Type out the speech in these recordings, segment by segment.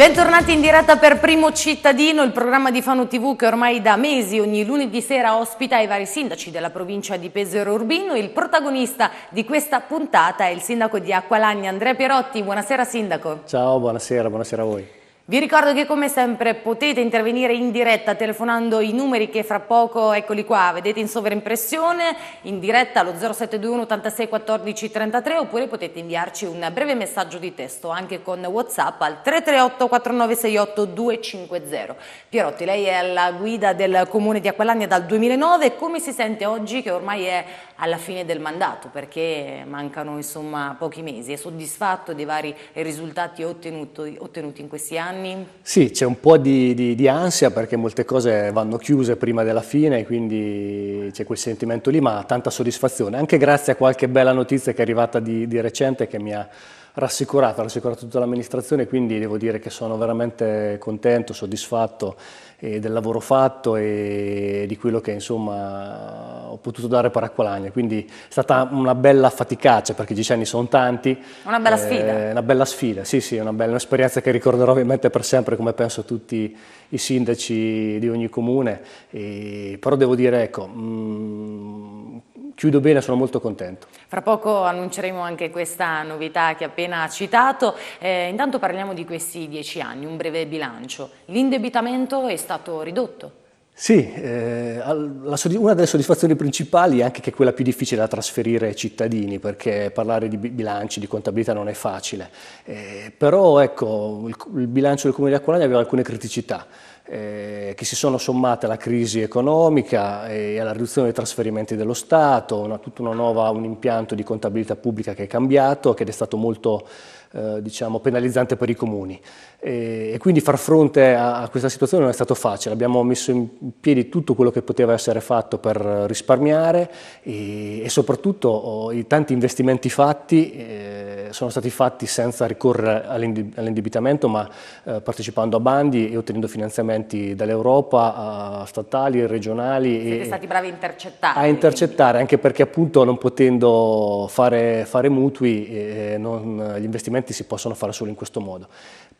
Bentornati in diretta per Primo Cittadino, il programma di Fano TV che ormai da mesi ogni lunedì sera ospita i vari sindaci della provincia di Pesaro Urbino. Il protagonista di questa puntata è il sindaco di Acqualagna, Andrea Pierotti. Buonasera sindaco. Ciao, buonasera, buonasera a voi. Vi ricordo che come sempre potete intervenire in diretta telefonando i numeri che fra poco, eccoli qua, vedete in sovraimpressione, in diretta allo 0721 86 14 33 oppure potete inviarci un breve messaggio di testo anche con Whatsapp al 338 4968 250. Pierotti, lei è la guida del comune di Aquilania dal 2009, come si sente oggi che ormai è alla fine del mandato perché mancano insomma pochi mesi. È soddisfatto dei vari risultati ottenuto, ottenuti in questi anni? Sì, c'è un po' di, di, di ansia perché molte cose vanno chiuse prima della fine, quindi c'è quel sentimento lì, ma tanta soddisfazione, anche grazie a qualche bella notizia che è arrivata di, di recente che mi ha rassicurata, rassicurato tutta l'amministrazione, quindi devo dire che sono veramente contento, soddisfatto eh, del lavoro fatto e di quello che insomma ho potuto dare per Acqualagna. Quindi è stata una bella faticacia perché dieci anni sono tanti. Una bella eh, sfida. Una bella sfida, sì, sì, una bella un'esperienza che ricorderò ovviamente per sempre come penso tutti i sindaci di ogni comune. E, però devo dire, ecco, mh, mm, chiudo bene, sono molto contento. Fra poco annunceremo anche questa novità che appena citato. Eh, intanto parliamo di questi dieci anni, un breve bilancio. L'indebitamento è stato ridotto? Sì, eh, una delle soddisfazioni principali è anche che quella più difficile da trasferire ai cittadini, perché parlare di bilanci, di contabilità non è facile. Eh, però ecco, il, il bilancio del Comune di Acqualagna aveva alcune criticità eh, che si sono sommate alla crisi economica e alla riduzione dei trasferimenti dello Stato, una, tutta una nuova, un impianto di contabilità pubblica che è cambiato, ed è stato molto eh, diciamo, penalizzante per i comuni e, quindi far fronte a, questa situazione non è stato facile, abbiamo messo in piedi tutto quello che poteva essere fatto per risparmiare e, e soprattutto oh, i tanti investimenti fatti eh, sono stati fatti senza ricorrere all'indebitamento ma eh, partecipando a bandi e ottenendo finanziamenti dall'Europa, statali, regionali. Siete e, stati bravi a intercettare. A intercettare quindi. anche perché appunto non potendo fare, fare mutui eh, non, gli investimenti si possono fare solo in questo modo.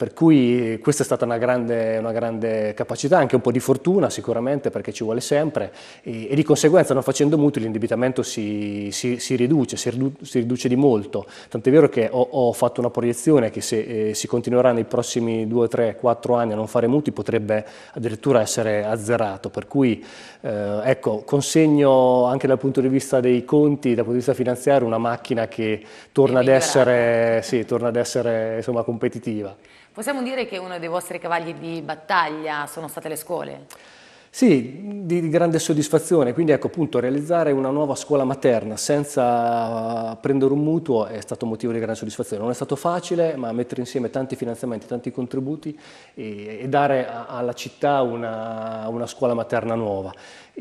Per cui questa è stata una grande, una grande, capacità, anche un po' di fortuna sicuramente perché ci vuole sempre e, e di conseguenza non facendo mutui l'indebitamento si, si, si, riduce, si, riduce di molto. Tant'è vero che ho, ho, fatto una proiezione che se eh, si continuerà nei prossimi 2, 3, 4 anni a non fare mutui potrebbe addirittura essere azzerato. Per cui eh, ecco, consegno anche dal punto di vista dei conti, dal punto di vista finanziario, una macchina che torna, ad essere, sì, torna ad essere, insomma, competitiva. Possiamo dire che uno dei vostri cavalli di battaglia sono state le scuole? Sì, di, grande soddisfazione, quindi ecco appunto realizzare una nuova scuola materna senza eh, prendere un mutuo è stato motivo di grande soddisfazione. Non è stato facile, ma mettere insieme tanti finanziamenti, tanti contributi e, e dare a, alla città una, una, scuola materna nuova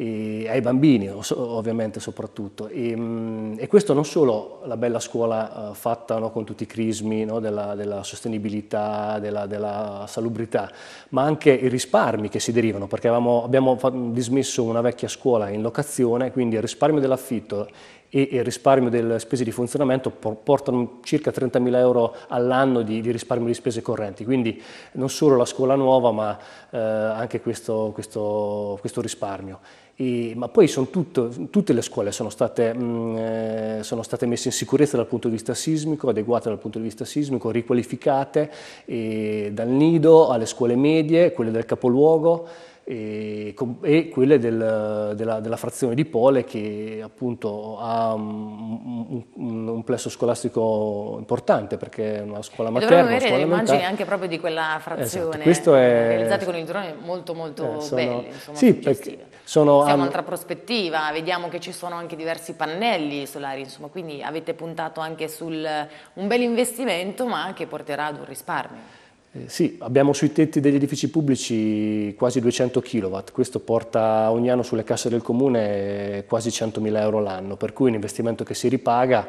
ai bambini ovviamente soprattutto. E, mm, e, questo non solo la bella scuola uh, fatta no, con tutti i crismi no, della, della, sostenibilità, della, della, salubrità, ma anche i risparmi che si derivano, perché avevamo, abbiamo dismesso una vecchia scuola in locazione, quindi il risparmio dell'affitto e il risparmio delle spese di funzionamento portano circa 30.000 euro all'anno di, di, risparmio di spese correnti, quindi non solo la scuola nuova ma eh, anche questo, questo, questo risparmio. E, ma poi tutto, tutte le scuole sono state, mh, mm, eh, sono state, messe in sicurezza dal punto di vista sismico, adeguate dal punto di vista sismico, riqualificate dal nido alle scuole medie, quelle del capoluogo e, e quelle del, della, della, frazione di Pole che appunto ha un, un, un, plesso scolastico importante perché è una scuola materna, una scuola le immagini anche proprio di quella frazione, esatto, eh, è... realizzate con il drone molto molto eh, sono... belle, insomma, sì, perché sono, Siamo un'altra prospettiva, vediamo che ci sono anche diversi pannelli solari, insomma, quindi avete puntato anche su un bel investimento ma che porterà ad un risparmio. Eh, sì, abbiamo sui tetti degli edifici pubblici quasi 200 kW, questo porta ogni anno sulle casse del comune eh, quasi 100.000 euro l'anno, per cui un investimento che si ripaga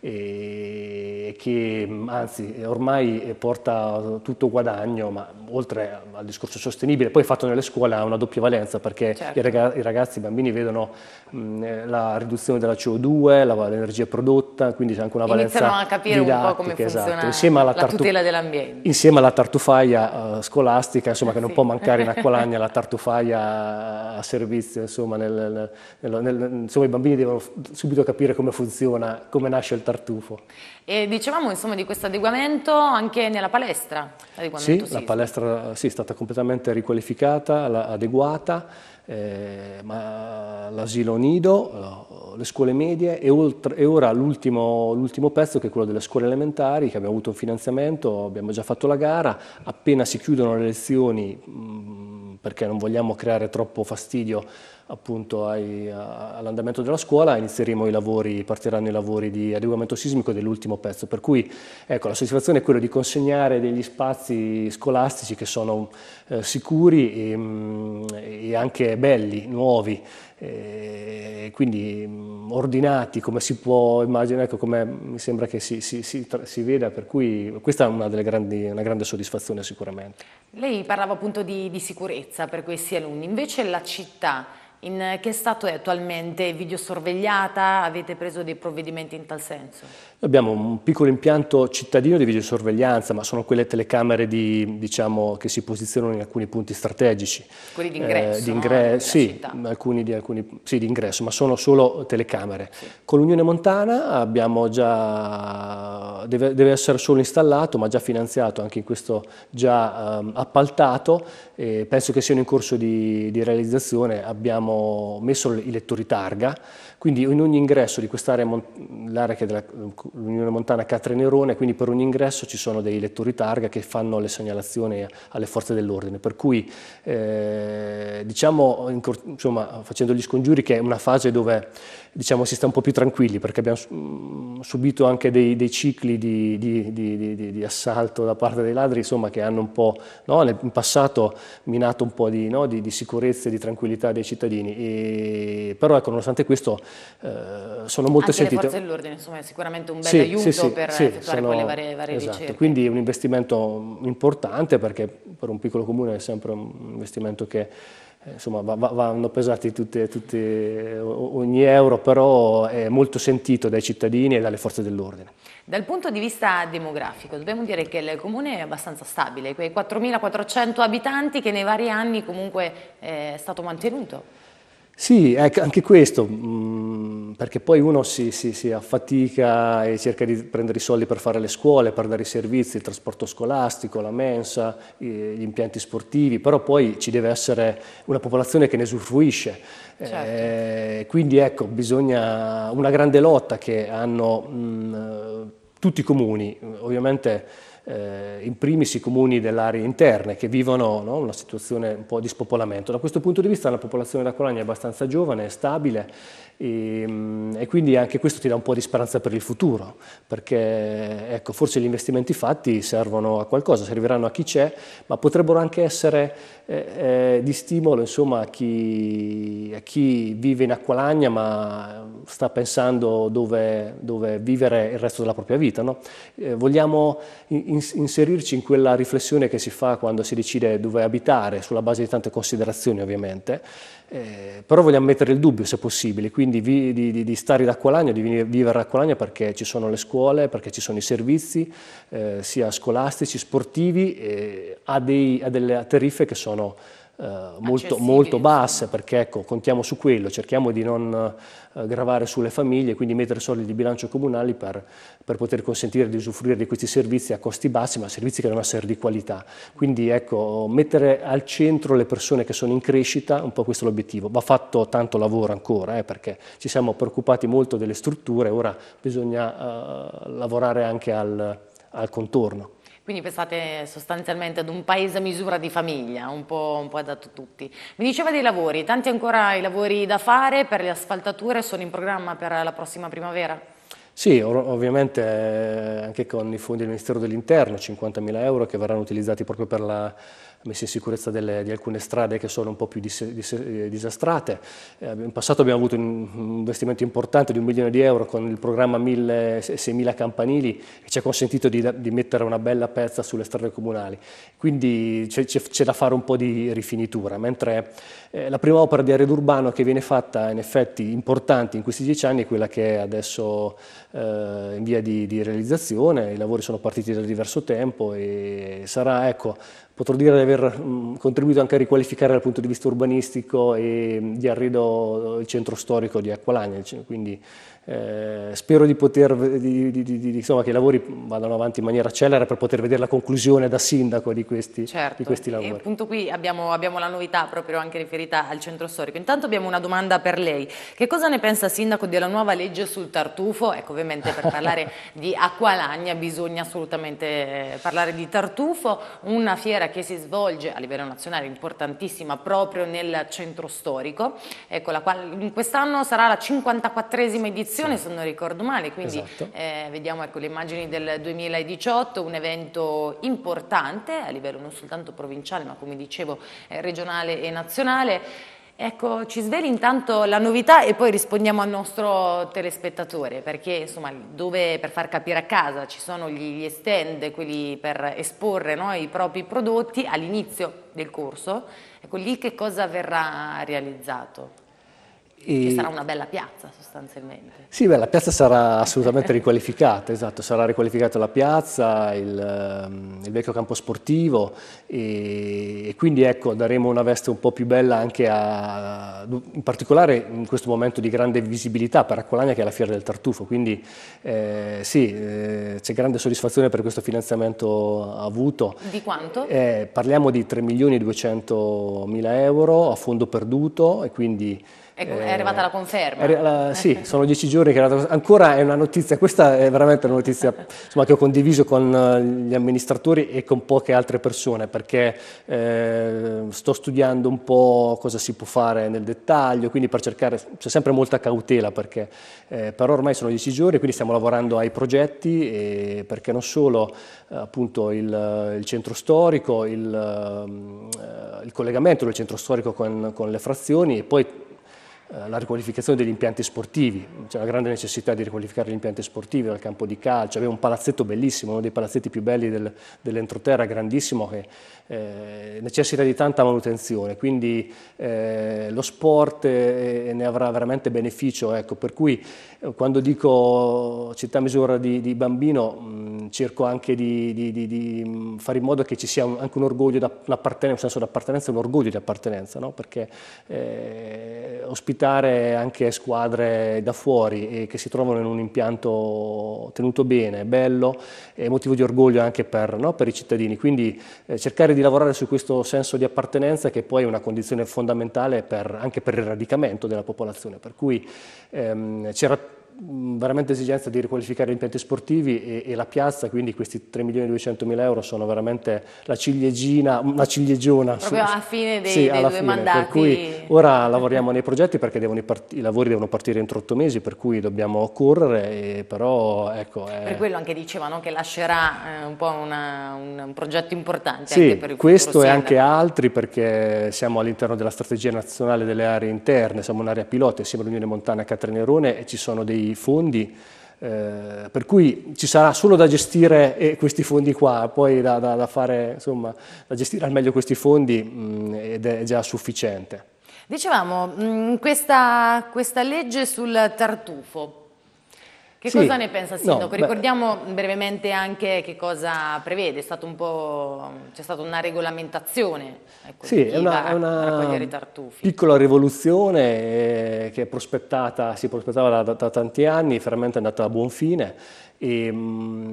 e che anzi ormai porta tutto guadagno, ma oltre al discorso sostenibile, poi fatto nelle scuole ha una doppia valenza perché certo. i, ragazzi, i bambini vedono mh, la riduzione della CO2, l'energia prodotta, quindi c'è anche una valenza Iniziano a capire un po' come esatto, funziona esatto. la tartu- tutela dell'ambiente. Insieme alla tartufaia uh, scolastica, insomma, che sì. non può mancare in acqualagna la tartufaia a servizio, insomma, nel, nel, nel, insomma, i bambini devono subito capire come funziona, come nasce il tartufo. E dicevamo insomma di questo adeguamento anche nella palestra. Sì, sì, la palestra sì, è stata completamente riqualificata, adeguata, eh, l'asilo nido, le scuole medie e, oltre, e ora l'ultimo pezzo che è quello delle scuole elementari che abbiamo avuto un finanziamento, abbiamo già fatto la gara, appena si chiudono le lezioni mh, mm, perché non vogliamo creare troppo fastidio appunto all'andamento della scuola inizieremo i lavori, partiranno i lavori di adeguamento sismico dell'ultimo pezzo, per cui ecco, la soddisfazione è quella di consegnare degli spazi scolastici che sono eh, sicuri e, mm, e, anche belli, nuovi, eh, quindi mm, ordinati come si può immaginare, ecco, come mi sembra che si, si, si, si, veda, per cui questa è una, delle grandi, una grande soddisfazione sicuramente. Lei parlava appunto di, di sicurezza per questi alunni, invece la città in eh, che stato è attualmente? Videosorvegliata? Avete preso dei provvedimenti in tal senso? Abbiamo un piccolo impianto cittadino di videosorveglianza, ma sono quelle telecamere di, diciamo, che si posizionano in alcuni punti strategici. Quelli di eh, ingresso? Eh, no? sì, alcuni, di, sì, di ingresso, ma sono solo telecamere. Sì. Con l'Unione Montana abbiamo già, deve, deve, essere solo installato, ma già finanziato, anche in questo già um, appaltato, eh, penso che siano in corso di, di realizzazione, abbiamo messo i lettori targa, quindi in ogni ingresso di quest'area, l'area che è della l'Unione Montana Catre Nerone, quindi per ogni ingresso ci sono dei lettori targa che fanno le segnalazioni alle forze dell'ordine, per cui eh, diciamo, insomma, facendo gli scongiuri che è una fase dove diciamo, si sta un po' più tranquilli perché abbiamo mm, subito anche dei, dei cicli di, di, di, di, assalto da parte dei ladri insomma, che hanno un po' no, nel, in passato minato un po' no, di, sicurezza e di tranquillità dei cittadini. E, però ecco, nonostante questo eh, sono molto anche sentito. Le forze dell'ordine insomma, è sicuramente un bel sì, aiuto sì, sì, per sì, effettuare sono, quelle varie, varie esatto. ricerche. Quindi è un investimento importante perché per un piccolo comune è sempre un investimento che eh, insomma vanno pesati tutte, tutte, ogni euro, però è molto sentito dai cittadini e dalle forze dell'ordine. Dal punto di vista demografico, dobbiamo dire che il comune è abbastanza stabile, quei 4.400 abitanti che nei vari anni comunque eh, è stato mantenuto. Sì, anche questo, mm, perché poi uno si, si, si, affatica e cerca di prendere i soldi per fare le scuole, per dare i servizi, il trasporto scolastico, la mensa, gli impianti sportivi, però poi ci deve essere una popolazione che ne usufruisce. Certo. Eh, quindi ecco, bisogna una grande lotta che hanno mh, mm, tutti i comuni, ovviamente eh, in primis i comuni dell'area interna che vivono no, una situazione un po' di spopolamento. Da questo punto di vista la popolazione da Colagna è abbastanza giovane, è stabile e, ehm, e, quindi anche questo ti dà un po' di speranza per il futuro, perché ecco, forse gli investimenti fatti servono a qualcosa, serviranno a chi c'è, ma potrebbero anche essere eh, eh, di stimolo insomma, a, chi, a, chi, vive in Acqualagna ma sta pensando dove, dove vivere il resto della propria vita. No? Eh, vogliamo in, inserirci in quella riflessione che si fa quando si decide dove abitare, sulla base di tante considerazioni ovviamente, eh, però vogliamo mettere il dubbio se possibile, quindi vi, di, di, stare ad Acqualagna, di vivere ad Acqualagna perché ci sono le scuole, perché ci sono i servizi, eh, sia scolastici, sportivi, eh, a, dei, a delle tariffe che sono eh, molto, molto basse, perché ecco, contiamo su quello, cerchiamo di non eh, gravare sulle famiglie, quindi mettere soldi di bilancio comunali per, per, poter consentire di usufruire di questi servizi a costi bassi, ma servizi che devono essere di qualità. Quindi ecco, mettere al centro le persone che sono in crescita, un po' questo è l'obiettivo. Va fatto tanto lavoro ancora, eh, perché ci siamo preoccupati molto delle strutture, ora bisogna eh, lavorare anche al, al contorno. Quindi pensate sostanzialmente ad un paese a misura di famiglia, un po', un po' adatto a tutti. Mi diceva dei lavori, tanti ancora i lavori da fare per le asfaltature sono in programma per la prossima primavera? Sì, ovviamente eh, anche con i fondi del Ministero dell'Interno, 50.000 euro che verranno utilizzati proprio per la messa in sicurezza delle, di alcune strade che sono un po' più dis, dis, eh, disastrate. Eh, in passato abbiamo avuto un, investimento importante di un milione di euro con il programma 6.000 campanili che ci ha consentito di, di, mettere una bella pezza sulle strade comunali. Quindi c'è, da fare un po' di rifinitura, mentre eh, la prima opera di arredo urbano che viene fatta in effetti importante in questi dieci anni è quella che è adesso eh, in via di, di realizzazione, i lavori sono partiti da diverso tempo e sarà ecco, potrò dire di aver mm, contribuito anche a riqualificare dal punto di vista urbanistico e mm, di arredo il centro storico di Acqualagna, cioè, quindi eh, spero di poter, di, di, insomma, che i lavori vadano avanti in maniera accelera per poter vedere la conclusione da sindaco di questi, certo, questi lavori. E appunto qui abbiamo, abbiamo, la novità proprio anche riferita al centro storico. Intanto abbiamo una domanda per lei. Che cosa ne pensa sindaco della nuova legge sul tartufo? Ecco, ovviamente per parlare di acqualagna bisogna assolutamente eh, parlare di tartufo, una fiera che si svolge a livello nazionale importantissima proprio nel centro storico, ecco, quest'anno sarà la 54esima edizione edizione, se non ricordo male, quindi esatto. eh, vediamo ecco, le immagini del 2018, un evento importante a livello non soltanto provinciale ma come dicevo eh, regionale e nazionale. Ecco, ci sveli intanto la novità e poi rispondiamo al nostro telespettatore, perché insomma, dove per far capire a casa ci sono gli stand, quelli per esporre no, i propri prodotti all'inizio del corso, ecco lì che cosa verrà realizzato? E... sarà una bella piazza sostanzialmente. Sì, beh, la piazza sarà assolutamente riqualificata, esatto, sarà riqualificata la piazza, il, ehm, il vecchio campo sportivo e, e, quindi ecco daremo una veste un po' più bella anche a, in particolare in questo momento di grande visibilità per Acqualagna che è la Fiera del Tartufo, quindi eh, sì, eh, c'è grande soddisfazione per questo finanziamento avuto. Di quanto? Eh, parliamo di 3 milioni e 200 mila euro a fondo perduto e quindi... È, eh, arrivata la conferma. la, sì, sono dieci giorni che è arrivata. Ancora è una notizia, questa è veramente una notizia insomma, che ho condiviso con eh, gli amministratori e con poche altre persone perché eh, sto studiando un po' cosa si può fare nel dettaglio, quindi per cercare, c'è sempre molta cautela perché eh, però ormai sono dieci giorni, quindi stiamo lavorando ai progetti e, perché non solo eh, appunto il, il centro storico, il, ehm, il collegamento del centro storico con, con le frazioni e poi eh, la riqualificazione degli impianti sportivi, c'è la grande necessità di riqualificare gli impianti sportivi dal campo di calcio, aveva un palazzetto bellissimo, uno dei palazzetti più belli del, dell'entroterra, grandissimo, che eh, necessita di tanta manutenzione, quindi eh, lo sport eh, ne avrà veramente beneficio, ecco. per cui eh, quando dico città misura di, di bambino mh, mm, cerco anche di, di, di, mm, fare in modo che ci sia un, anche un orgoglio, un senso di appartenenza, un orgoglio di appartenenza, no? perché eh, ospitare ospitare anche squadre da fuori e eh, che si trovano in un impianto tenuto bene, bello, e motivo di orgoglio anche per, no, per i cittadini. Quindi eh, cercare di lavorare su questo senso di appartenenza che poi è una condizione fondamentale per, anche per il radicamento della popolazione. Per cui ehm, c'era veramente esigenza di riqualificare gli impianti sportivi e, e la piazza, quindi questi 3 milioni e 200 mila euro sono veramente la ciliegina, una ciliegiona. Proprio su, alla fine dei, sì, dei due fine, mandati. Per cui ora lavoriamo nei progetti perché devono, i lavori devono partire entro otto mesi, per cui dobbiamo correre, però ecco... È... Per quello anche dicevano che lascerà eh, un po' una, un, un, progetto importante sì, anche per il questo e anche altri perché siamo all'interno della strategia nazionale delle aree interne, siamo un'area pilota insieme all'Unione Montana e Catrenerone e ci sono dei fondi, eh, per cui ci sarà solo da gestire eh, questi fondi qua, poi da, da, da, fare, insomma, da gestire al meglio questi fondi mh, mm, ed è già sufficiente. Dicevamo, mh, mm, questa, questa legge sul tartufo, che sì. cosa ne pensa Sindaco? No, Ricordiamo beh... brevemente anche che cosa prevede, c'è stata una regolamentazione ecco, sì, è una, è una piccola rivoluzione eh, che è prospettata, si prospettava da, da, da tanti anni, finalmente è andata a buon fine e, ehm,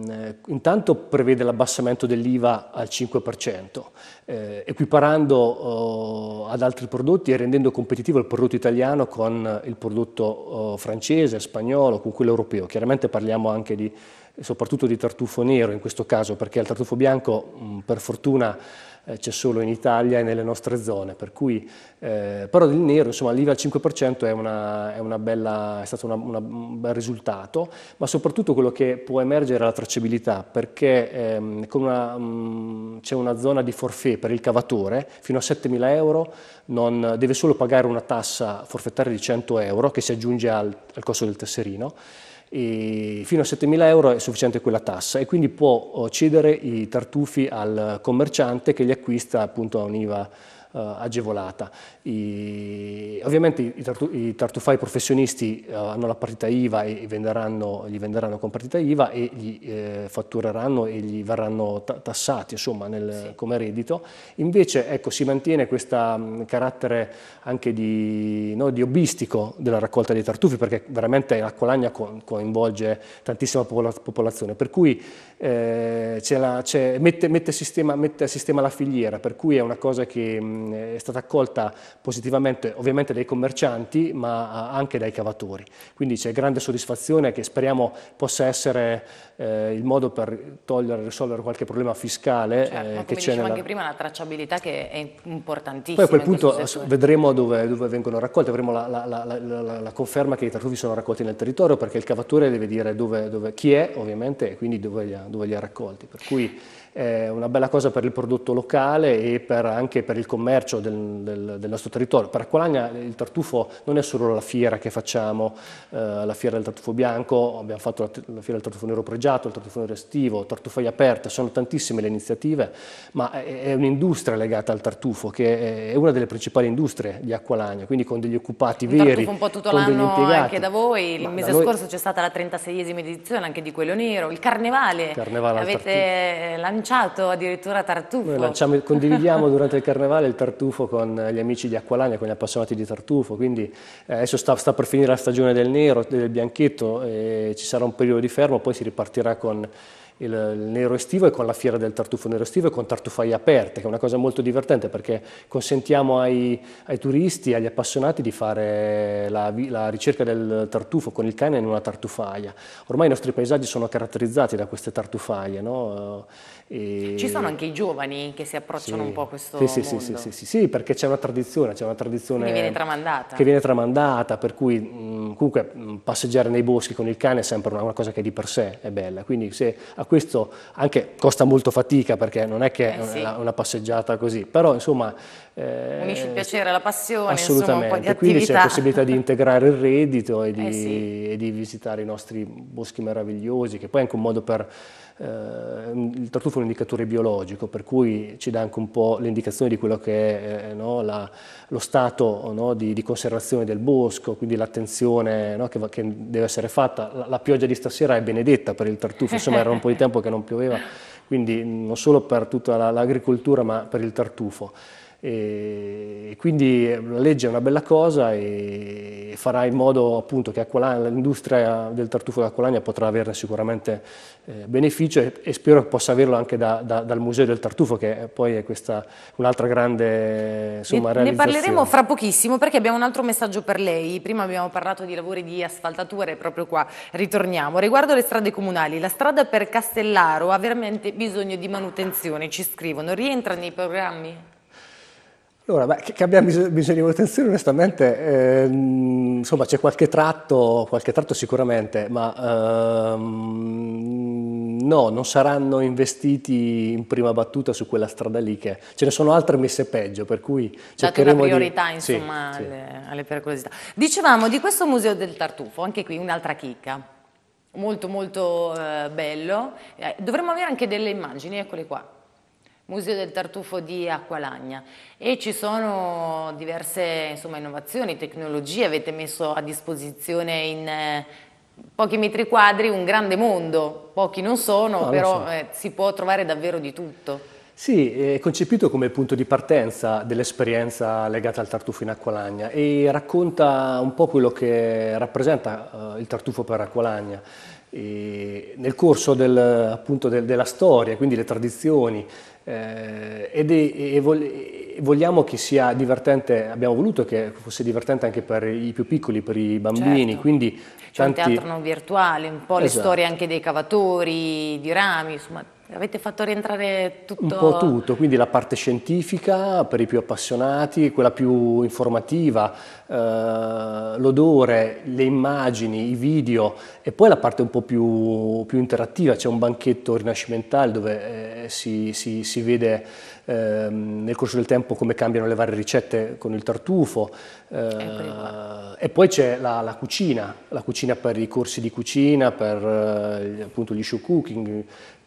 mh, intanto prevede l'abbassamento dell'IVA al 5%, eh, equiparando oh, ad altri prodotti e rendendo competitivo il prodotto italiano con il prodotto oh, francese, spagnolo, con quello europeo. Chiaramente parliamo anche di, soprattutto di tartufo nero in questo caso, perché il tartufo bianco mh, mm, per fortuna eh, c'è solo in Italia e nelle nostre zone, per cui, eh, però il nero, insomma, l'IVA al 5% è, una, è, una bella, è stato una, una, un bel risultato, ma soprattutto quello che può emergere è la tracciabilità, perché ehm, mh, mm, c'è una zona di forfè per il cavatore, fino a 7.000 euro non, deve solo pagare una tassa forfettaria di 100 euro che si aggiunge al, al costo del tesserino, fino a 7.000 euro è sufficiente quella tassa e quindi può eh, cedere i tartufi al commerciante che li acquista appunto a un'IVA eh, agevolata. I, ovviamente i, tartu, i, tartufai professionisti eh, hanno la partita IVA e venderanno, gli venderanno con partita IVA e gli eh, fattureranno e gli verranno tassati insomma, nel, sì. come reddito. Invece ecco, si mantiene questo mm, carattere anche di, no, di hobbistico della raccolta dei tartufi perché veramente la Colagna co coinvolge tantissima popola popolazione, per cui eh, la, mette, mette, sistema, mette a sistema la filiera, per cui è una cosa che mm, Ehm, è stata accolta positivamente ovviamente dai commercianti ma eh, anche dai cavatori. Quindi c'è grande soddisfazione che speriamo possa essere eh, il modo per togliere e risolvere qualche problema fiscale. Certo, eh, come dicevo nella... anche prima, la tracciabilità che è importantissima. Poi a quel punto vedremo dove, dove, vengono raccolte, avremo la, la, la, la, conferma che i tartufi sono raccolti nel territorio perché il cavatore deve dire dove, dove, chi è ovviamente e quindi dove li ha, dove li ha raccolti. Per cui è eh, una bella cosa per il prodotto locale e per, anche per il commercio del, del, del, nostro territorio. Per Aqualagna il tartufo non è solo la fiera che facciamo, eh, la fiera del tartufo bianco, abbiamo fatto la, la, fiera del tartufo nero pregiato, il tartufo nero estivo, tartufaia aperta, sono tantissime le iniziative, ma è, è un'industria legata al tartufo che è, è una delle principali industrie di Aqualagna, quindi con degli occupati un veri, un po' tutto l'anno anche da voi, il ma mese noi... scorso c'è stata la 36esima edizione anche di quello nero, il carnevale, carnevale avete eh, lanciato lanciato addirittura tartufo. Noi lanciamo, condividiamo durante il carnevale il tartufo con gli amici di Acqualagna, con gli appassionati di tartufo, quindi eh, adesso sta, sta per finire la stagione del nero, del bianchetto, ci sarà un periodo di fermo, poi si ripartirà con il, nero estivo e con la fiera del tartufo nero estivo e con tartufaie aperte, che è una cosa molto divertente perché consentiamo ai, ai turisti, agli appassionati di fare la, la, ricerca del tartufo con il cane in una tartufaia. Ormai i nostri paesaggi sono caratterizzati da queste tartufaie. No? E... Ci sono anche i giovani che si approcciano sì. un po' a questo sì, sì, mondo. Sì, sì, sì perché c'è una tradizione, c'è una tradizione che viene tramandata. Che viene tramandata, per cui comunque passeggiare nei boschi con il cane è sempre una, una cosa che di per sé è bella, quindi se a questo anche costa molto fatica perché non è che eh sì. è una, una, passeggiata così, però insomma... Eh, Unisci il piacere alla passione, assolutamente. Insomma, Quindi c'è la possibilità di integrare il reddito e eh di, eh sì. e di visitare i nostri boschi meravigliosi, che poi è anche un modo per... Eh, il tartufo è un indicatore biologico, per cui ci dà anche un po' l'indicazione di quello che è eh, no, la, lo stato no, di, di, conservazione del bosco, quindi l'attenzione no, che, che, deve essere fatta. La, la, pioggia di stasera è benedetta per il tartufo, insomma era un po' di di tempo che non pioveva, quindi non solo per tutta l'agricoltura ma per il tartufo. E quindi ehm, la legge è una bella cosa e farà in modo appunto che l'industria del tartufo d'Aquilania potrà averne sicuramente eh, beneficio e, spero che possa averlo anche da, da, dal Museo del Tartufo che poi è questa un'altra grande insomma, ne, ne parleremo fra pochissimo perché abbiamo un altro messaggio per lei. Prima abbiamo parlato di lavori di asfaltatura e proprio qua ritorniamo. Riguardo le strade comunali, la strada per Castellaro ha veramente bisogno di manutenzione, ci scrivono, rientra nei programmi? Allora, beh, che, che abbia bisogno, bisogno di manutenzione, onestamente, ehm, insomma, c'è qualche tratto, qualche tratto sicuramente, ma ehm, no, non saranno investiti in prima battuta su quella strada lì che ce ne sono altre messe peggio, per cui cercheremo Date una priorità, insomma, sì, alle, sì. alle pericolosità. Dicevamo di questo museo del tartufo, anche qui un'altra chicca molto molto eh, bello. Eh, dovremmo avere anche delle immagini, eccole qua. Museo del Tartufo di Acqualagna e ci sono diverse insomma, innovazioni, tecnologie, avete messo a disposizione in eh, pochi metri quadri un grande mondo, pochi non sono, no, ah, però so. eh, si può trovare davvero di tutto. Sì, eh, è concepito come punto di partenza dell'esperienza legata al tartufo in Acqualagna e racconta un po' quello che rappresenta eh, il tartufo per Acqualagna nel corso del, appunto, del, della storia, quindi le tradizioni, eh, ed è, è, vogliamo che sia divertente, abbiamo voluto che fosse divertente anche per i più piccoli, per i bambini, certo. quindi... C'è tanti... un teatro non virtuale, un po' esatto. le storie anche dei cavatori, di rami, insomma Avete fatto rientrare tutto? Un po' tutto, quindi la parte scientifica per i più appassionati, quella più informativa, eh, l'odore, le immagini, i video e poi la parte un po' più, più interattiva, c'è un banchetto rinascimentale dove eh, si, si, si, vede eh, nel corso del tempo come cambiano le varie ricette con il tartufo eh, ecco e poi c'è la, la, cucina, la cucina per i corsi di cucina, per eh, appunto gli show cooking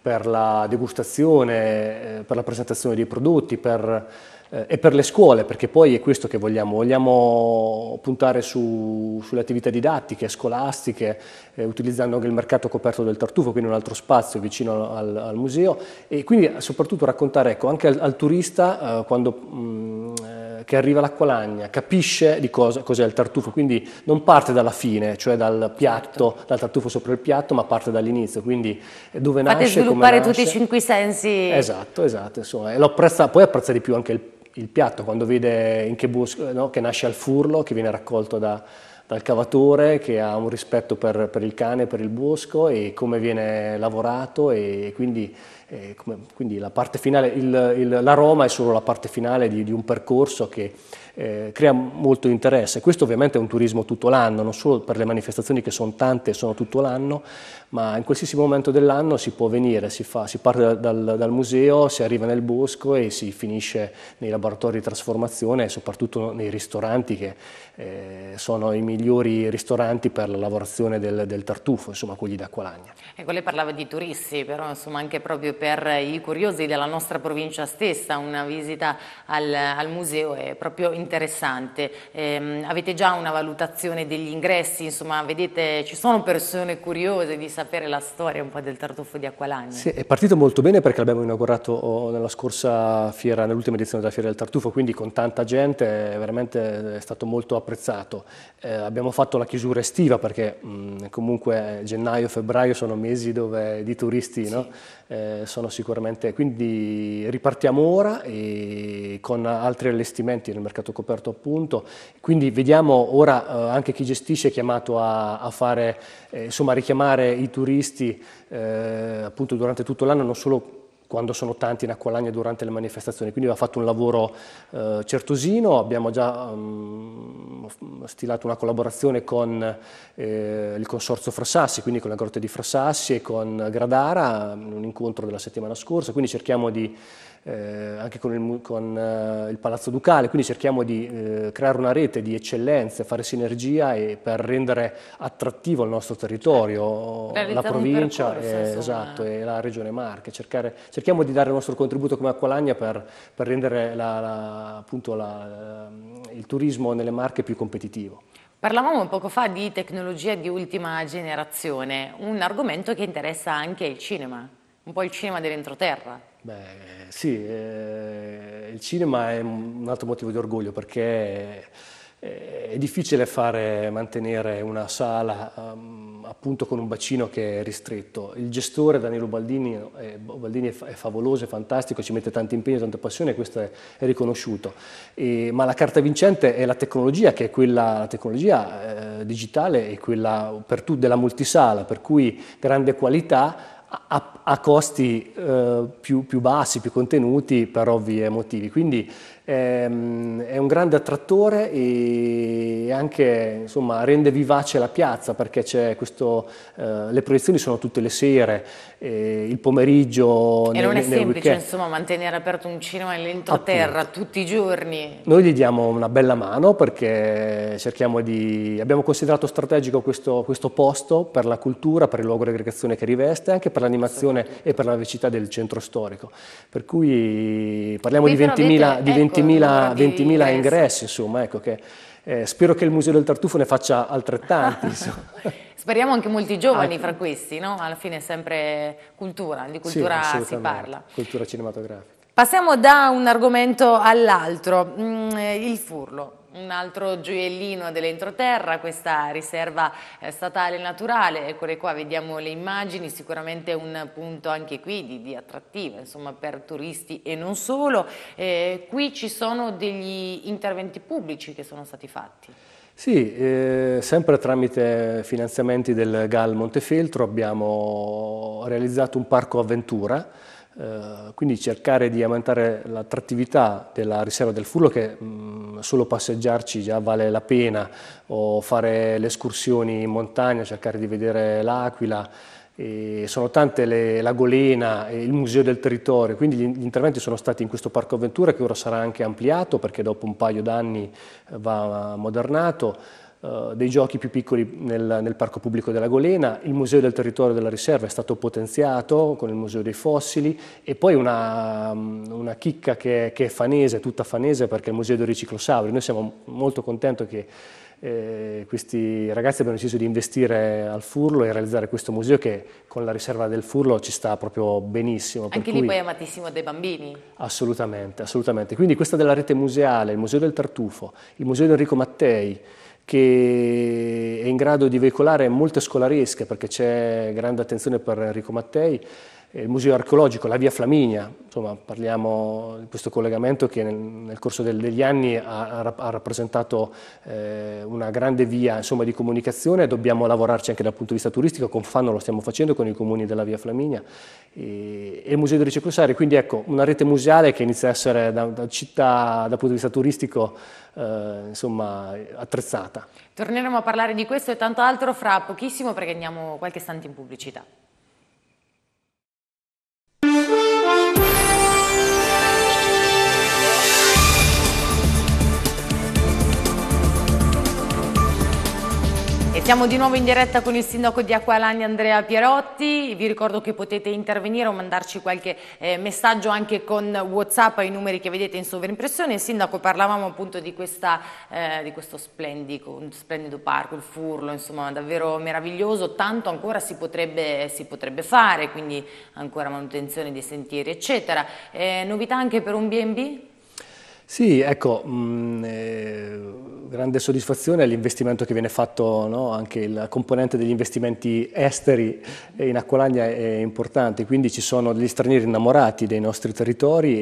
per la degustazione, eh, per la presentazione dei prodotti, per eh, e per le scuole, perché poi è questo che vogliamo, vogliamo puntare su, sulle attività didattiche, scolastiche, eh, utilizzando anche il mercato coperto del tartufo, quindi un altro spazio vicino al, al museo e quindi soprattutto raccontare ecco, anche al, al turista eh, quando, mh, mm, eh, che arriva l'acqualagna, capisce di cosa, cos'è il tartufo, quindi non parte dalla fine, cioè dal piatto, certo. dal tartufo sopra il piatto, ma parte dall'inizio, quindi eh, dove Fate nasce, sviluppare tutti i cinque sensi. Esatto, esatto, insomma, e lo apprezza, poi apprezza di più anche il il piatto, quando vede in che, bus- no, che nasce al furlo, che viene raccolto da, dal cavatore, che ha un rispetto per, per, il cane, per il bosco e come viene lavorato e quindi, eh, come, quindi la parte finale, il, il, l'aroma è solo la parte finale di, di un percorso che eh, crea molto interesse. Questo ovviamente è un turismo tutto l'anno, non solo per le manifestazioni che sono tante e sono tutto l'anno, ma in qualsiasi momento dell'anno si può venire, si, fa, si parte dal, dal, museo, si arriva nel bosco e si finisce nei laboratori di trasformazione e soprattutto nei ristoranti che eh, sono i migliori ristoranti per la lavorazione del, del tartufo, insomma quelli d'acqualagna. Ecco, eh, lei parlava di turisti, però insomma anche proprio per i curiosi della nostra provincia stessa, una visita al, al museo è proprio interessante interessante. Eh, avete già una valutazione degli ingressi, insomma, vedete, ci sono persone curiose di sapere la storia un po' del tartufo di Aqualagna. Sì, è partito molto bene perché l'abbiamo inaugurato oh, nella scorsa fiera, nell'ultima edizione della fiera del tartufo, quindi con tanta gente, veramente è stato molto apprezzato. Eh, abbiamo fatto la chiusura estiva perché mh, mm, comunque gennaio, febbraio sono mesi dove di turisti sì. no? eh, sono sicuramente, quindi ripartiamo ora e con altri allestimenti nel mercato coperto appunto. Quindi vediamo ora eh, anche chi gestisce è chiamato a, a fare, eh, insomma, a richiamare i turisti eh, appunto durante tutto l'anno, non solo quando sono tanti in Acqualagna durante le manifestazioni, quindi va fatto un lavoro eh, certosino, abbiamo già um, stilato una collaborazione con eh, il consorzio Frassassi, quindi con la Grotta di Frassassi e con Gradara, in un incontro della settimana scorsa, quindi cerchiamo di eh, anche con, il, con eh, il, Palazzo Ducale, quindi cerchiamo di eh, creare una rete di eccellenze, fare sinergia per rendere attrattivo il nostro territorio, eh, la provincia percorso, e, esatto, e, la regione Marche, Cercare, cerchiamo di dare il nostro contributo come Acqualagna per, per rendere la, la, appunto la, ehm, il turismo nelle Marche più competitivo. Parlavamo poco fa di tecnologia di ultima generazione, un argomento che interessa anche il cinema un po' il cinema dell'entroterra. Beh, sì, eh, il cinema è un altro motivo di orgoglio perché eh, è difficile fare, mantenere una sala um, appunto con un bacino che è ristretto. Il gestore Danilo Baldini, eh, Baldini è, favoloso, è fantastico, ci mette tanto impegno, tanta passione e questo è, è riconosciuto. E, ma la carta vincente è la tecnologia, che è quella, la tecnologia eh, digitale e quella per tu, della multisala, per cui grande qualità a, a costi eh, più, più, bassi, più contenuti per ovvi motivi. Quindi ehm, è un grande attrattore e anche insomma, rende vivace la piazza perché questo, eh, le proiezioni sono tutte le sere eh, il pomeriggio. E nel, non è semplice insomma, mantenere aperto un cinema nell'entroterra tutti i giorni. Noi gli diamo una bella mano perché cerchiamo di... abbiamo considerato strategico questo, questo posto per la cultura, per il luogo di aggregazione che riveste, anche per l'animazione e per la vecità del centro storico. Per cui parliamo Qui di 20.000 ecco, 20 ingressi, insomma, ecco che eh, spero che il Museo del Tartufo ne faccia altrettanti. Speriamo anche molti giovani ah, fra questi, no? Alla fine è sempre cultura, di cultura sì, si parla. Cultura cinematografica. Passiamo da un argomento all'altro, mm, eh, il furlo. Un altro gioiellino dell'entroterra, questa riserva eh, statale naturale, eccole qua, vediamo le immagini, sicuramente un punto anche qui di, di attrattiva insomma, per turisti e non solo. Eh, qui ci sono degli interventi pubblici che sono stati fatti. Sì, eh, sempre tramite finanziamenti del GAL Montefeltro abbiamo realizzato un parco avventura eh, quindi cercare di aumentare l'attrattività della riserva del Furlo che mh, mm, solo passeggiarci già vale la pena o fare le escursioni in montagna, cercare di vedere l'Aquila, e sono tante le, la Golena e il Museo del Territorio, quindi gli, gli, interventi sono stati in questo Parco Avventura che ora sarà anche ampliato perché dopo un paio d'anni eh, va modernato eh, dei giochi più piccoli nel, nel, Parco Pubblico della Golena, il Museo del Territorio della Riserva è stato potenziato con il Museo dei Fossili e poi una, mm, una chicca che, che, è fanese, tutta fanese perché è il Museo del Riciclosauri. Noi siamo molto contenti che eh, questi ragazzi abbiano deciso di investire al Furlo e realizzare questo museo che con la riserva del Furlo ci sta proprio benissimo. Anche lì cui... poi è amatissimo dai bambini. Assolutamente, assolutamente. Quindi questa della rete museale, il Museo del Tartufo, il Museo di Enrico Mattei, che è in grado di veicolare molte scolaresche, perché c'è grande attenzione per Enrico Mattei, eh, il museo archeologico, la via Flaminia, insomma parliamo di questo collegamento che nel, nel corso del, degli anni ha, ha rappresentato eh, una grande via insomma, di comunicazione, dobbiamo lavorarci anche dal punto di vista turistico, con Fanno lo stiamo facendo con i comuni della via Flaminia e, e il museo di Riciclo Sari, quindi ecco una rete museale che inizia a essere da, da città dal punto di vista turistico eh, insomma, attrezzata. Torneremo a parlare di questo e tanto altro fra pochissimo perché andiamo qualche istante in pubblicità. Siamo di nuovo in diretta con il sindaco di Acqualagna Andrea Pierotti, vi ricordo che potete intervenire o mandarci qualche eh, messaggio anche con Whatsapp ai numeri che vedete in sovrimpressione. sindaco parlavamo appunto di, questa, eh, di questo splendido, splendido, parco, il furlo, insomma davvero meraviglioso, tanto ancora si potrebbe, si potrebbe fare, quindi ancora manutenzione dei sentieri eccetera. Eh, novità anche per un B&B? Sì, ecco, mh, mm, eh, grande soddisfazione è l'investimento che viene fatto, no? anche la componente degli investimenti esteri in Acqualagna è importante, quindi ci sono degli stranieri innamorati dei nostri territori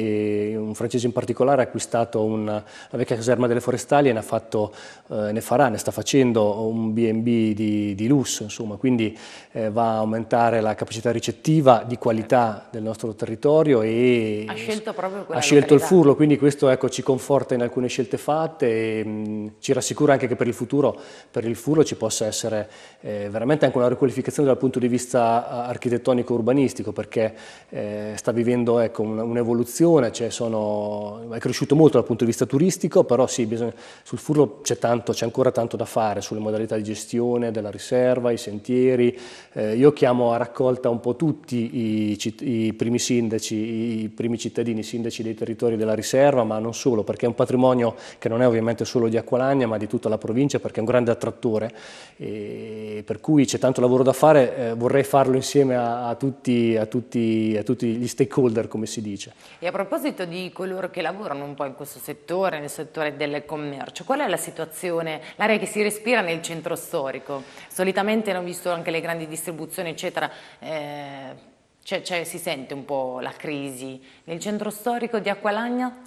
e un francese in particolare ha acquistato una, la vecchia caserma delle forestali e ne, fatto, eh, ne farà, ne sta facendo un B&B di, di, lusso, insomma, quindi eh, va a aumentare la capacità ricettiva di qualità del nostro territorio e ha scelto, proprio ha scelto il Furlo, quindi questo ecco, ci conforta in alcune scelte fatte e mh, mm, ci rassicura anche che per il futuro, per il Furlo ci possa essere eh, veramente anche una riqualificazione dal punto di vista eh, architettonico urbanistico perché eh, sta vivendo ecco, un'evoluzione, cioè è cresciuto molto dal punto di vista turistico, però sì, bisogna, sul Furlo c'è ancora tanto da fare sulle modalità di gestione della riserva, i sentieri, eh, io chiamo a raccolta un po' tutti i, i primi sindaci, i primi cittadini, i sindaci dei territori della riserva, ma non solo solo, perché è un patrimonio che non è ovviamente solo di Acqualagna, ma di tutta la provincia, perché è un grande attrattore, E per cui c'è tanto lavoro da fare, eh, vorrei farlo insieme a, a, tutti, a, tutti, a, tutti, gli stakeholder, come si dice. E a proposito di coloro che lavorano un po' in questo settore, nel settore del commercio, qual è la situazione, l'area che si respira nel centro storico? Solitamente hanno visto anche le grandi distribuzioni, eccetera, eh, cioè, cioè, si sente un po' la crisi nel centro storico di Acqualagna?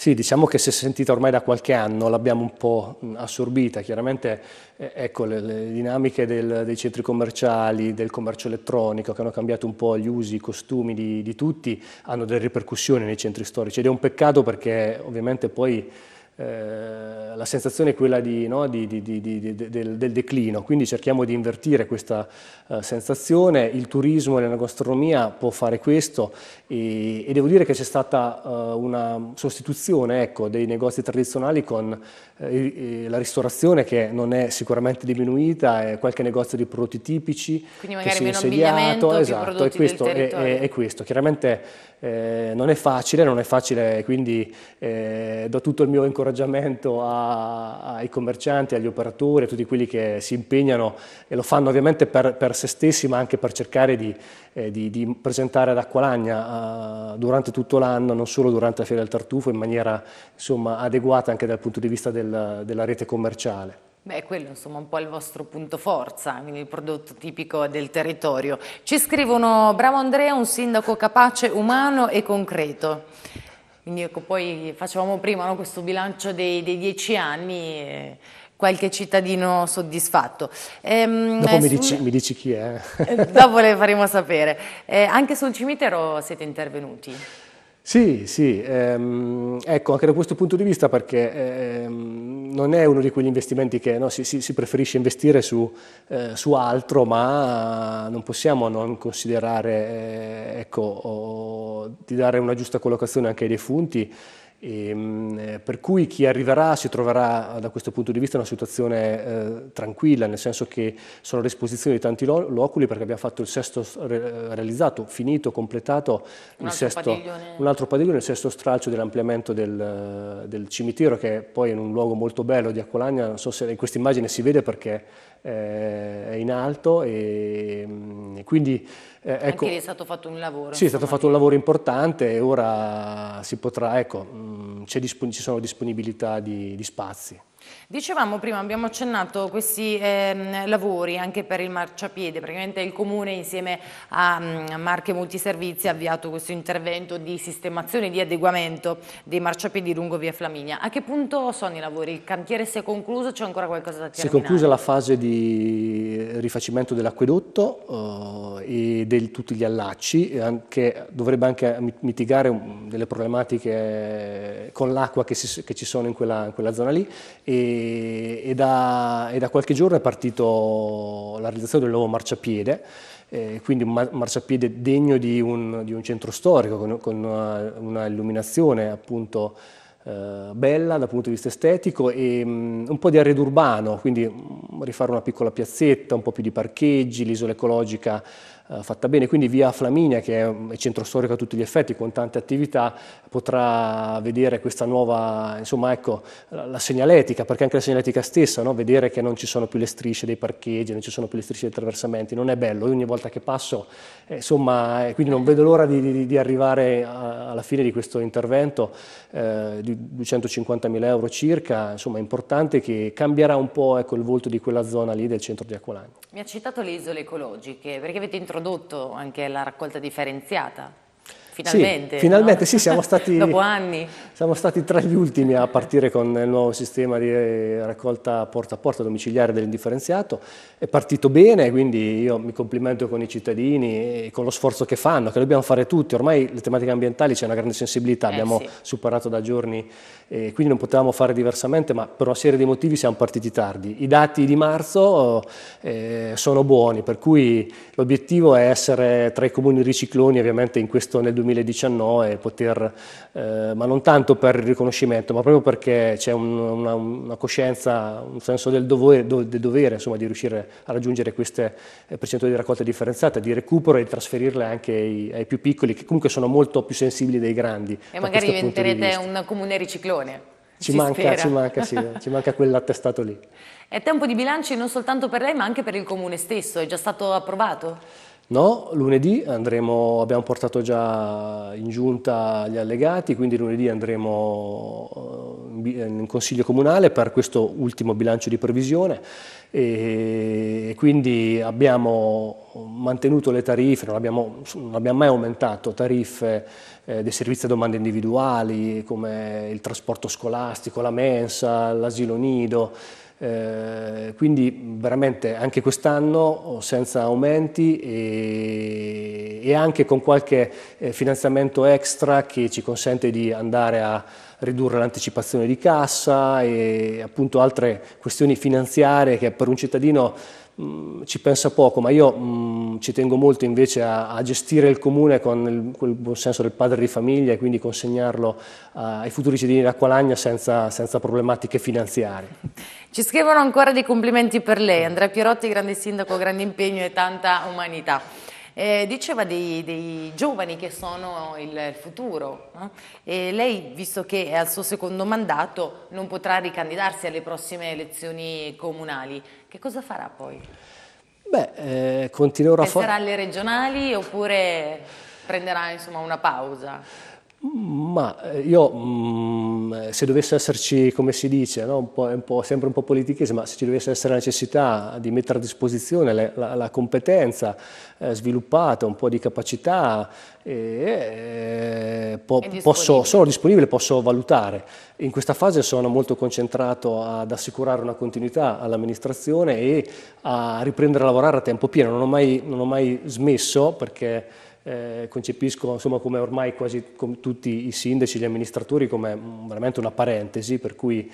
Sì, diciamo che si è sentita ormai da qualche anno, l'abbiamo un po' mm, assorbita, chiaramente eh, ecco, le, le dinamiche del, dei centri commerciali, del commercio elettronico che hanno cambiato un po' gli usi, i costumi di, di tutti, hanno delle ripercussioni nei centri storici ed è un peccato perché ovviamente poi eh, la sensazione è quella di, no, di, di, del, del, declino, quindi cerchiamo di invertire questa eh, sensazione, il turismo e la gastronomia può fare questo e, e devo dire che c'è stata eh, una sostituzione ecco, dei negozi tradizionali con eh, la ristorazione che non è sicuramente diminuita, è qualche negozio di prodotti tipici quindi magari che si è insediato, esatto, è questo, è, è questo, chiaramente eh, non è facile, non è facile, quindi eh, do tutto il mio incoraggiamento a, ai commercianti, agli operatori, a tutti quelli che si impegnano e lo fanno ovviamente per, per se stessi, ma anche per cercare di, eh, di, di presentare ad Acqualagna eh, durante tutto l'anno, non solo durante la Fiera del Tartufo, in maniera insomma, adeguata anche dal punto di vista del, della rete commerciale. Beh, quello insomma un po' il vostro punto forza, quindi il prodotto tipico del territorio. Ci scrivono, bravo Andrea, un sindaco capace, umano e concreto. Quindi ecco, poi facevamo prima no, questo bilancio dei, dei dieci anni... E eh, qualche cittadino soddisfatto. Ehm, Dopo mi eh, dici, mi dici, chi è. Eh, dopo le faremo sapere. Eh, anche sul cimitero siete intervenuti. Sì, sì, ehm, ecco, anche da questo punto di vista perché ehm, non è uno di quegli investimenti che no, si, si, si, preferisce investire su, eh, su, altro, ma non possiamo non considerare eh, ecco, di dare una giusta collocazione anche ai defunti e, ehm, eh, per cui chi arriverà si troverà eh, da questo punto di vista in una situazione eh, tranquilla, nel senso che sono a disposizione di tanti lo loculi perché abbiamo fatto il sesto re realizzato, finito, completato un altro, sesto, padiglione. un altro padiglione, il sesto stralcio dell'ampliamento del, eh, del, cimitero che poi è in un luogo molto bello di Accolagna, non so se in questa immagine si vede perché eh, è in alto e, ehm, e quindi eh, ecco, Anche lì è stato fatto un lavoro. Sì, insomma. è stato fatto un lavoro importante e ora si potrà, ecco, mh, mm, ci sono disponibilità di, di spazi. Dicevamo prima, abbiamo accennato questi eh, lavori anche per il marciapiede, praticamente il Comune insieme a, mm, a Marche Multiservizi ha avviato questo intervento di sistemazione e di adeguamento dei marciapiedi lungo via Flaminia. A che punto sono i lavori? Il cantiere si è concluso? C'è ancora qualcosa da chiarire? Si è conclusa la fase di rifacimento dell'acquedotto eh, e di tutti gli allacci, che dovrebbe anche mitigare mm, delle problematiche eh, con l'acqua che, che, ci sono in quella, in quella zona lì. E, e, da, e da qualche giorno è partito la realizzazione del nuovo marciapiede eh, quindi un marciapiede degno di un, di un centro storico con, con una, una, illuminazione appunto eh, bella dal punto di vista estetico e mm, un po' di arredo urbano, quindi mm, rifare una piccola piazzetta, un po' più di parcheggi, l'isola ecologica eh, fatta bene. Quindi via Flaminia, che è un mm, centro storico a tutti gli effetti, con tante attività, potrà vedere questa nuova, insomma, ecco, la, la segnaletica, perché anche la segnaletica stessa, no? vedere che non ci sono più le strisce dei parcheggi, non ci sono più le strisce dei attraversamenti, non è bello. Io ogni volta che passo, eh, insomma, eh, quindi non vedo l'ora di, di, di arrivare a, alla fine di questo intervento eh, di 250.000 euro circa, insomma, importante che cambierà un po' ecco, il volto di quella zona lì del centro di Aquilani. Mi ha citato le isole ecologiche, perché avete introdotto introdotto anche la raccolta differenziata. Finalmente, sì, finalmente no? sì, siamo stati... Dopo anni. Siamo stati tra gli ultimi a partire con il nuovo sistema di eh, raccolta porta a porta domiciliare dell'indifferenziato. È partito bene, quindi io mi complimento con i cittadini e con lo sforzo che fanno, che dobbiamo fare tutti. Ormai le tematiche ambientali c'è una grande sensibilità, eh, abbiamo sì. superato da giorni e eh, quindi non potevamo fare diversamente, ma per una serie di motivi siamo partiti tardi. I dati di marzo eh, sono buoni, per cui l'obiettivo è essere tra i comuni ricicloni ovviamente in questo nel 2019, poter, eh, ma non tanto tanto per il riconoscimento, ma proprio perché c'è un, una, una, coscienza, un senso del dovere, do, del dovere insomma, di riuscire a raggiungere queste eh, percentuali di raccolta differenziata, di recupero e di trasferirle anche ai, ai, più piccoli, che comunque sono molto più sensibili dei grandi. E magari diventerete un comune riciclone. Ci manca, ci manca, sì, ci manca quell'attestato lì. È tempo di bilanci non soltanto per lei ma anche per il comune stesso, è già stato approvato? No, lunedì andremo, abbiamo portato già in giunta gli allegati, quindi lunedì andremo eh, in consiglio comunale per questo ultimo bilancio di previsione e quindi abbiamo mantenuto le tariffe, non abbiamo, non abbiamo mai aumentato tariffe eh, dei servizi a domande individuali come il trasporto scolastico, la mensa, l'asilo nido, eh, quindi veramente anche quest'anno senza aumenti e, e anche con qualche eh, finanziamento extra che ci consente di andare a ridurre l'anticipazione di cassa e appunto altre questioni finanziarie che per un cittadino mm, ci pensa poco, ma io mh, mm, ci tengo molto invece a, a gestire il comune con il, quel buon senso del padre di famiglia e quindi consegnarlo uh, ai futuri cittadini di senza, senza problematiche finanziarie. Ci scrivono ancora dei complimenti per lei, Andrea Pierotti, grande sindaco, grande impegno e tanta umanità eh, diceva dei, dei, giovani che sono il, il futuro no? e lei, visto che è al suo secondo mandato, non potrà ricandidarsi alle prossime elezioni comunali. Che cosa farà poi? Beh, eh, continuerò a fare... Penserà alle regionali oppure prenderà insomma, una pausa? Ma eh, io, mm, eh, se dovesse esserci, come si dice, no? un po', un po', sempre un po' politichese, ma se ci dovesse essere la necessità di mettere a disposizione le, la, la, competenza eh, sviluppata, un po' di capacità, eh, eh po Posso, sono disponibile, posso valutare. In questa fase sono molto concentrato ad assicurare una continuità all'amministrazione e a riprendere a lavorare a tempo pieno. Non ho mai, non ho mai smesso perché eh, concepisco insomma, come ormai quasi come tutti i sindaci, gli amministratori, come mm, veramente una parentesi, per cui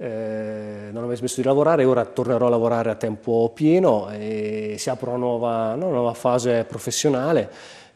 eh, non ho mai smesso di lavorare, ora tornerò a lavorare a tempo pieno e si apre una nuova, no, una nuova fase professionale.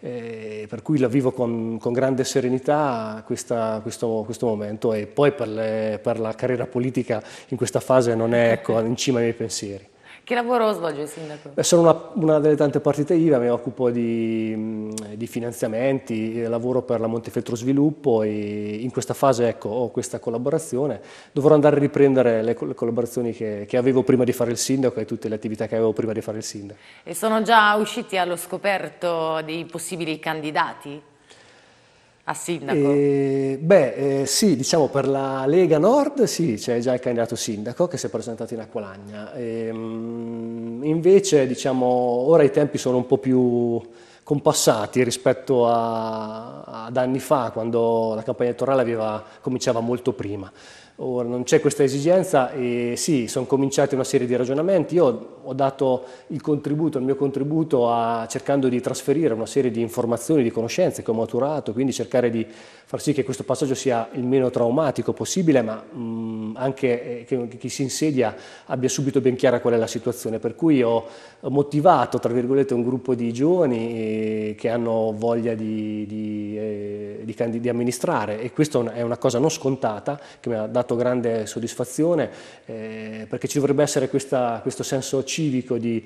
Eh, per cui la vivo con, con grande serenità questa, questo, questo, momento e poi per, le, per, la carriera politica in questa fase non è ecco, in cima ai miei pensieri. Che lavoro svolge il sindaco? Beh, sono una, una, delle tante partite IVA, mi occupo di, mm, di finanziamenti, eh, lavoro per la Montefeltro Sviluppo e in questa fase ecco, ho questa collaborazione. Dovrò andare a riprendere le, le collaborazioni che, che, avevo prima di fare il sindaco e tutte le attività che avevo prima di fare il sindaco. E sono già usciti allo scoperto dei possibili candidati? A sindaco? E, beh, eh, sì, diciamo per la Lega Nord sì, c'è già il candidato sindaco che si è presentato in Acqualagna. E, ehm, mh, invece, diciamo, ora i tempi sono un po' più compassati rispetto a, ad anni fa, quando la campagna elettorale aveva, cominciava molto prima. Ora non c'è questa esigenza e sì, sono cominciati una serie di ragionamenti, io ho dato il contributo, il mio contributo a, cercando di trasferire una serie di informazioni, di conoscenze che ho maturato, quindi cercare di far sì che questo passaggio sia il meno traumatico possibile, ma mh, mm, anche eh, che chi si insedia abbia subito ben chiara qual è la situazione, per cui ho motivato tra virgolette un gruppo di giovani eh, che hanno voglia di, di, eh, di, di amministrare e questa è una cosa non scontata che mi ha dato dato grande soddisfazione eh, perché ci dovrebbe essere questa, questo senso civico di...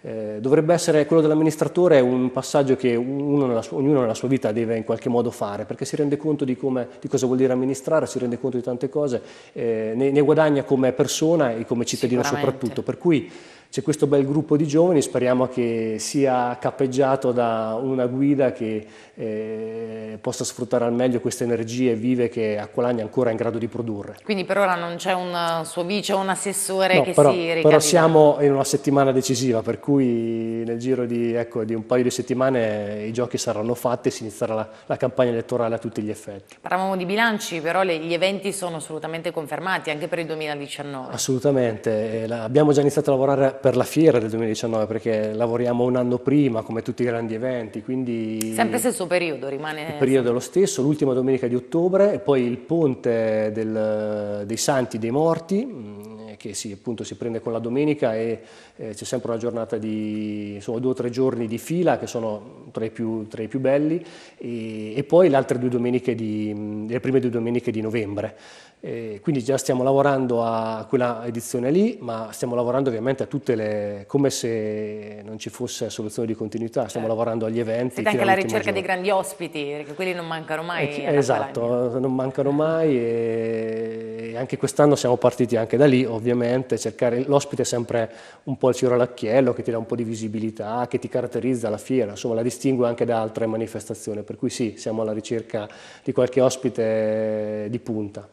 Eh, dovrebbe essere quello dell'amministratore un passaggio che nella ognuno nella sua vita deve in qualche modo fare, perché si rende conto di, come, di cosa vuol dire amministrare, si rende conto di tante cose, eh, ne, ne, guadagna come persona e come cittadino soprattutto. Per cui c'è questo bel gruppo di giovani, speriamo che sia cappeggiato da una guida che eh, possa sfruttare al meglio queste energie vive che è ancora in grado di produrre. Quindi per ora non c'è un suo vice o un assessore no, che però, si ricandida? Però siamo in una settimana decisiva, per cui nel giro di, ecco, di un paio di settimane i giochi saranno fatti e si inizierà la, la campagna elettorale a tutti gli effetti. Parlavamo di bilanci, però le, gli eventi sono assolutamente confermati anche per il 2019. Assolutamente, eh, la, abbiamo già iniziato a lavorare per la fiera del 2019 perché lavoriamo un anno prima come tutti i grandi eventi, quindi... Sempre stesso periodo rimane... Il periodo è lo stesso, l'ultima domenica di ottobre e poi il ponte del, dei santi dei morti mm, che si, appunto, si prende con la domenica e eh, c'è sempre una giornata di insomma, due o tre giorni di fila che sono tra i più, tra i più belli e, e, poi le altre due domeniche di, mm, le prime due domeniche di novembre quindi già stiamo lavorando a quella edizione lì, ma stiamo lavorando ovviamente a tutte le... come se non ci fosse soluzione di continuità, stiamo certo. lavorando agli eventi. Siete anche alla ricerca giorno. dei grandi ospiti, perché quelli non mancano mai. Eh, esatto, non mancano mai e, e anche quest'anno siamo partiti anche da lì, ovviamente, cercare l'ospite è sempre un po' il ciro all'acchiello che ti dà un po' di visibilità, che ti caratterizza la fiera, insomma la distingue anche da altre manifestazioni, per cui sì, siamo alla ricerca di qualche ospite di punta.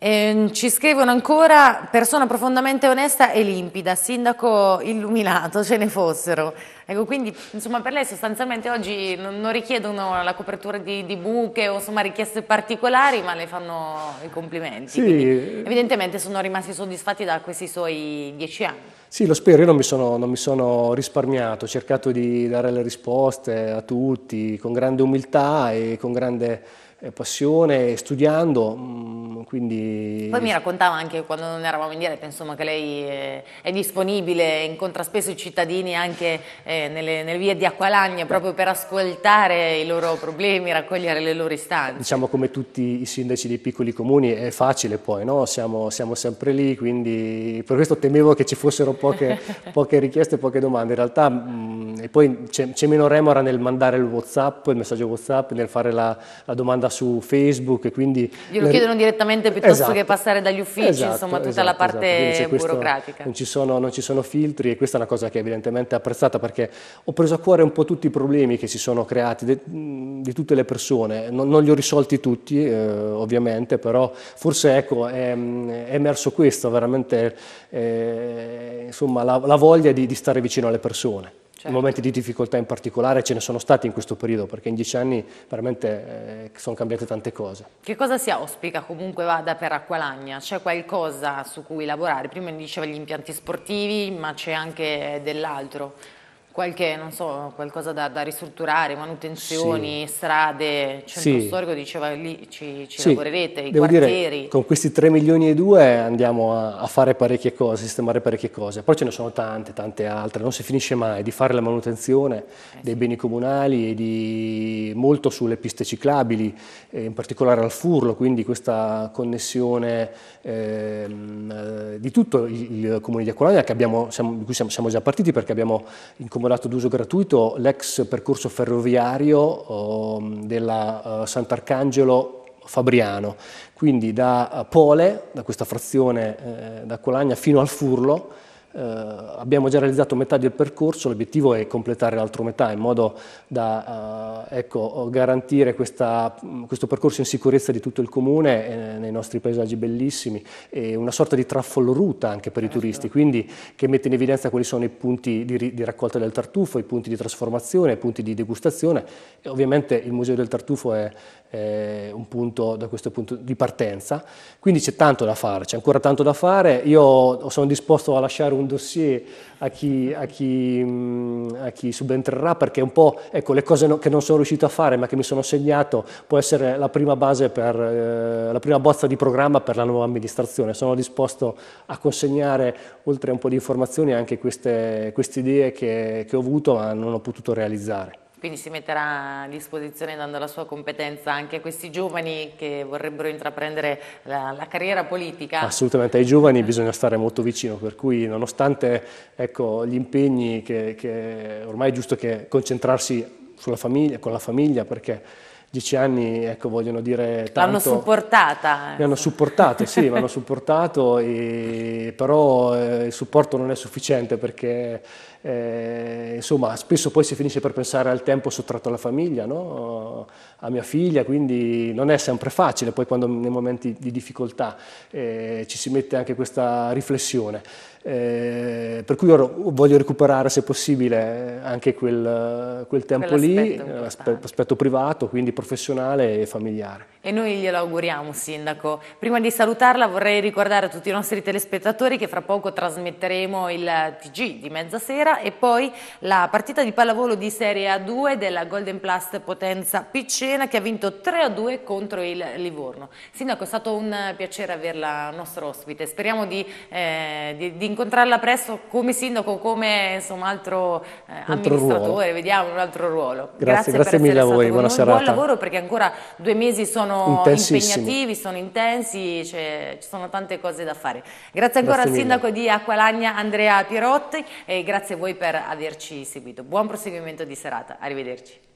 Eh, ci scrivono ancora persona profondamente onesta e limpida, sindaco illuminato, ce ne fossero. Ecco, quindi insomma, per lei sostanzialmente oggi non, non richiedono la copertura di, di buche o insomma, richieste particolari, ma le fanno i complimenti. Sì. evidentemente sono rimasti soddisfatti da questi suoi dieci anni. Sì, lo spero, io non mi sono, non mi sono risparmiato, ho cercato di dare le risposte a tutti con grande umiltà e con grande eh, passione, studiando, mm, quindi... Poi mi raccontava anche quando non eravamo in diretta, insomma, che lei eh, è disponibile, incontra spesso i cittadini anche eh, nelle, nelle, vie di Acqualagna proprio per ascoltare i loro problemi, raccogliere le loro istanze. Diciamo come tutti i sindaci dei piccoli comuni è facile poi, no? siamo, siamo sempre lì, quindi per questo temevo che ci fossero poche, poche richieste, poche domande. In realtà mh, mm, e poi c'è, meno remora nel mandare il WhatsApp, il messaggio WhatsApp, nel fare la, la domanda su Facebook. E quindi Glielo le... chiedono direttamente piuttosto esatto. che passare dagli uffici, esatto, insomma, tutta esatto, la esatto. parte burocratica. Non ci, sono, non ci, sono, filtri e questa è una cosa che è evidentemente apprezzata perché ho preso a cuore un po' tutti i problemi che si sono creati de, di tutte le persone. Non, non li ho risolti tutti, eh, ovviamente, però forse ecco, è, è emerso questo, veramente eh, insomma, la, la voglia di, di stare vicino alle persone. Certo. Momenti di difficoltà in particolare ce ne sono stati in questo periodo, perché in dieci anni veramente eh, sono cambiate tante cose. Che cosa si auspica comunque vada per Acqualagna? C'è qualcosa su cui lavorare? Prima mi diceva gli impianti sportivi, ma c'è anche dell'altro qualche, non so, qualcosa da, da ristrutturare, manutenzioni, sì. strade, centro sì. storico diceva lì ci, ci sì. lavorerete, i quartieri. Dire, con questi 3 milioni e 2 andiamo a, a, fare parecchie cose, a sistemare parecchie cose, poi ce ne sono tante, tante altre, non si finisce mai di fare la manutenzione eh dei beni comunali e di molto sulle piste ciclabili, eh, in particolare al Furlo, quindi questa connessione ehm, eh, di tutto il, il comune di Acqualagna di cui siamo, siamo già partiti perché abbiamo in comune agevolato d'uso gratuito l'ex percorso ferroviario ehm, della eh, Sant'Arcangelo Fabriano, quindi da eh, Pole, da questa frazione eh, da Colagna fino al Furlo, eh, abbiamo già realizzato metà del percorso, l'obiettivo è completare l'altra metà in modo da eh, ecco, garantire questa, mm, questo percorso in sicurezza di tutto il comune eh, nei nostri paesaggi bellissimi e una sorta di traffol ruta anche per i certo. turisti, quindi che mette in evidenza quali sono i punti di, di raccolta del tartufo, i punti di trasformazione, i punti di degustazione e ovviamente il Museo del Tartufo è eh, un punto da questo punto di partenza. Quindi c'è tanto da fare, c'è ancora tanto da fare. Io sono disposto a lasciare un dossier a chi, a chi, mh, mm, a chi subentrerà perché un po' ecco, le cose no, che non sono riuscito a fare ma che mi sono segnato può essere la prima base per eh, la prima bozza di programma per la nuova amministrazione. Sono disposto a consegnare oltre a un po' di informazioni anche queste, queste idee che, che ho avuto ma non ho potuto realizzare quindi si metterà a disposizione dando la sua competenza anche a questi giovani che vorrebbero intraprendere la, la carriera politica. Assolutamente, ai giovani bisogna stare molto vicino, per cui nonostante ecco, gli impegni che, che ormai è giusto che concentrarsi sulla famiglia, con la famiglia perché dieci anni ecco, vogliono dire tanto. L'hanno supportata. Eh. Mi hanno supportato, sì, mi hanno supportato, e, però eh, il supporto non è sufficiente perché eh, insomma, spesso poi si finisce per pensare al tempo sottratto alla famiglia, no? a mia figlia, quindi non è sempre facile poi quando nei momenti di difficoltà eh, ci si mette anche questa riflessione. Eh, per cui ora voglio recuperare se possibile anche quel, quel tempo lì, l'aspe- l'aspetto eh, privato, quindi professionale e familiare. E noi glielo auguriamo Sindaco. Prima di salutarla vorrei ricordare a tutti i nostri telespettatori che fra poco trasmetteremo il TG di mezzasera e poi la partita di pallavolo di Serie A2 della Golden Plus Potenza Piccena che ha vinto 3-2 contro il Livorno. Sindaco è stato un piacere averla nostro ospite, speriamo di, eh, di, di incontrarla presto come sindaco, come insomma, altro eh, amministratore, ruolo. vediamo un altro ruolo. Grazie, grazie, grazie mille a voi, buona serata. Buon lavoro perché ancora due mesi sono impegnativi, sono intensi, cioè, ci sono tante cose da fare. Grazie ancora grazie al sindaco mille. di Acqualagna Andrea Pierotti e grazie a voi per averci seguito. Buon proseguimento di serata, arrivederci.